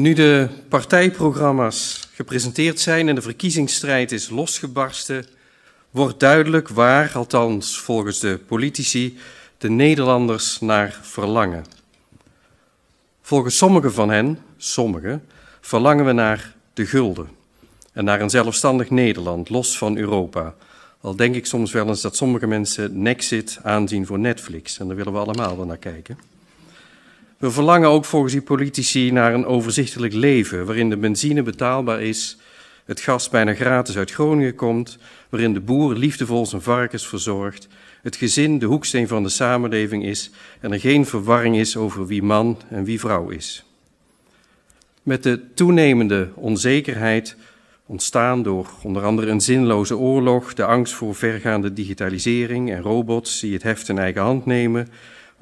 Nu de partijprogramma's gepresenteerd zijn en de verkiezingsstrijd is losgebarsten, wordt duidelijk waar, althans volgens de politici, de Nederlanders naar verlangen. Volgens sommigen van hen, sommigen, verlangen we naar de gulden en naar een zelfstandig Nederland, los van Europa. Al denk ik soms wel eens dat sommige mensen Nexit aanzien voor Netflix en daar willen we allemaal wel naar kijken. We verlangen ook volgens die politici naar een overzichtelijk leven, waarin de benzine betaalbaar is, het gas bijna gratis uit Groningen komt, waarin de boer liefdevol zijn varkens verzorgt, het gezin de hoeksteen van de samenleving is en er geen verwarring is over wie man en wie vrouw is. Met de toenemende onzekerheid, ontstaan door onder andere een zinloze oorlog, de angst voor vergaande digitalisering en robots die het heft in eigen hand nemen,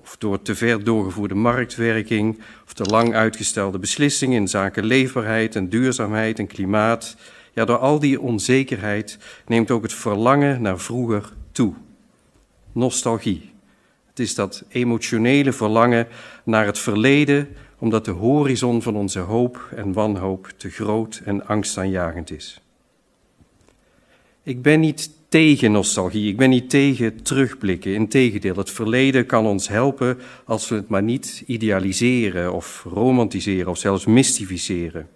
of door te ver doorgevoerde marktwerking of te lang uitgestelde beslissingen in zaken leefbaarheid en duurzaamheid en klimaat. Ja, door al die onzekerheid neemt ook het verlangen naar vroeger toe. Nostalgie. Het is dat emotionele verlangen naar het verleden, omdat de horizon van onze hoop en wanhoop te groot en angstaanjagend is. Ik ben niet tegen nostalgie. Ik ben niet tegen terugblikken. Integendeel, het verleden kan ons helpen als we het maar niet idealiseren of romantiseren of zelfs mystificeren.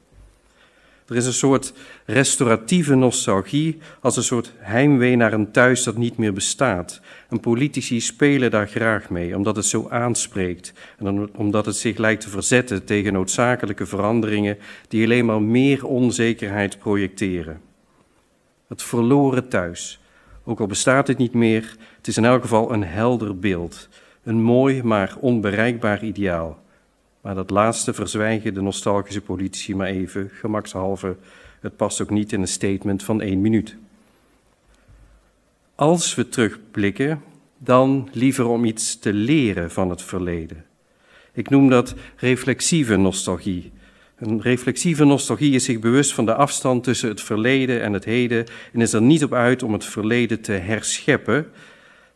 Er is een soort restauratieve nostalgie als een soort heimwee naar een thuis dat niet meer bestaat. En politici spelen daar graag mee, omdat het zo aanspreekt en omdat het zich lijkt te verzetten tegen noodzakelijke veranderingen die alleen maar meer onzekerheid projecteren. Het verloren thuis, ook al bestaat dit niet meer, het is in elk geval een helder beeld. Een mooi, maar onbereikbaar ideaal. Maar dat laatste verzwijgen de nostalgische politici maar even, gemakshalve. Het past ook niet in een statement van één minuut. Als we terugblikken, dan liever om iets te leren van het verleden. Ik noem dat reflexieve nostalgie, een reflexieve nostalgie is zich bewust van de afstand tussen het verleden en het heden en is er niet op uit om het verleden te herscheppen.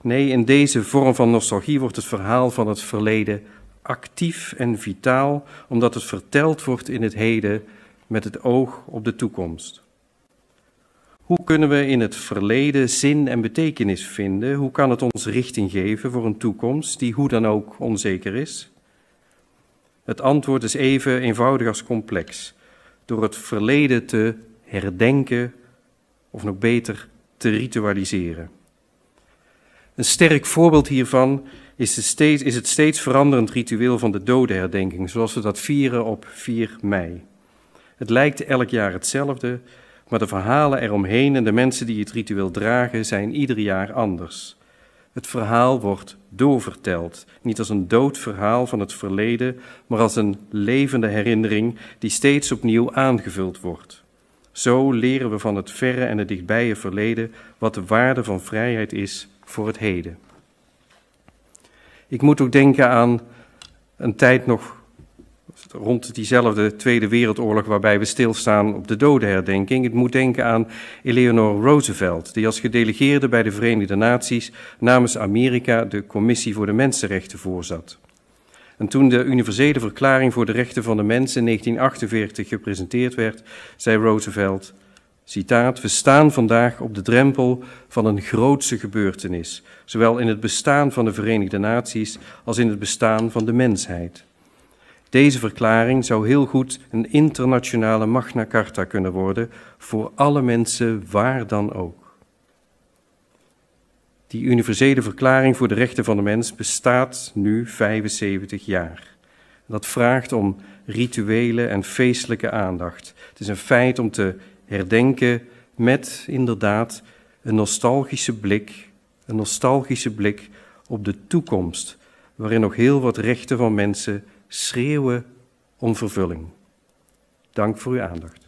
Nee, in deze vorm van nostalgie wordt het verhaal van het verleden actief en vitaal, omdat het verteld wordt in het heden met het oog op de toekomst. Hoe kunnen we in het verleden zin en betekenis vinden? Hoe kan het ons richting geven voor een toekomst die hoe dan ook onzeker is? Het antwoord is even eenvoudig als complex. Door het verleden te herdenken, of nog beter, te ritualiseren. Een sterk voorbeeld hiervan is, steeds, is het steeds veranderend ritueel van de dodenherdenking, zoals we dat vieren op 4 mei. Het lijkt elk jaar hetzelfde, maar de verhalen eromheen en de mensen die het ritueel dragen zijn ieder jaar anders. Het verhaal wordt doorverteld, niet als een dood verhaal van het verleden, maar als een levende herinnering die steeds opnieuw aangevuld wordt. Zo leren we van het verre en het dichtbije verleden wat de waarde van vrijheid is voor het heden. Ik moet ook denken aan een tijd nog rond diezelfde Tweede Wereldoorlog waarbij we stilstaan op de dodenherdenking. Het moet denken aan Eleanor Roosevelt, die als gedelegeerde bij de Verenigde Naties namens Amerika de Commissie voor de Mensenrechten voorzat. En toen de universele verklaring voor de rechten van de mens in 1948 gepresenteerd werd, zei Roosevelt, citaat, we staan vandaag op de drempel van een grootse gebeurtenis, zowel in het bestaan van de Verenigde Naties als in het bestaan van de mensheid. Deze verklaring zou heel goed een internationale Magna Carta kunnen worden voor alle mensen waar dan ook. Die universele verklaring voor de rechten van de mens bestaat nu 75 jaar. Dat vraagt om rituele en feestelijke aandacht. Het is een feit om te herdenken met inderdaad een nostalgische blik, een nostalgische blik op de toekomst, waarin nog heel wat rechten van mensen schreeuwen om vervulling. Dank voor uw aandacht.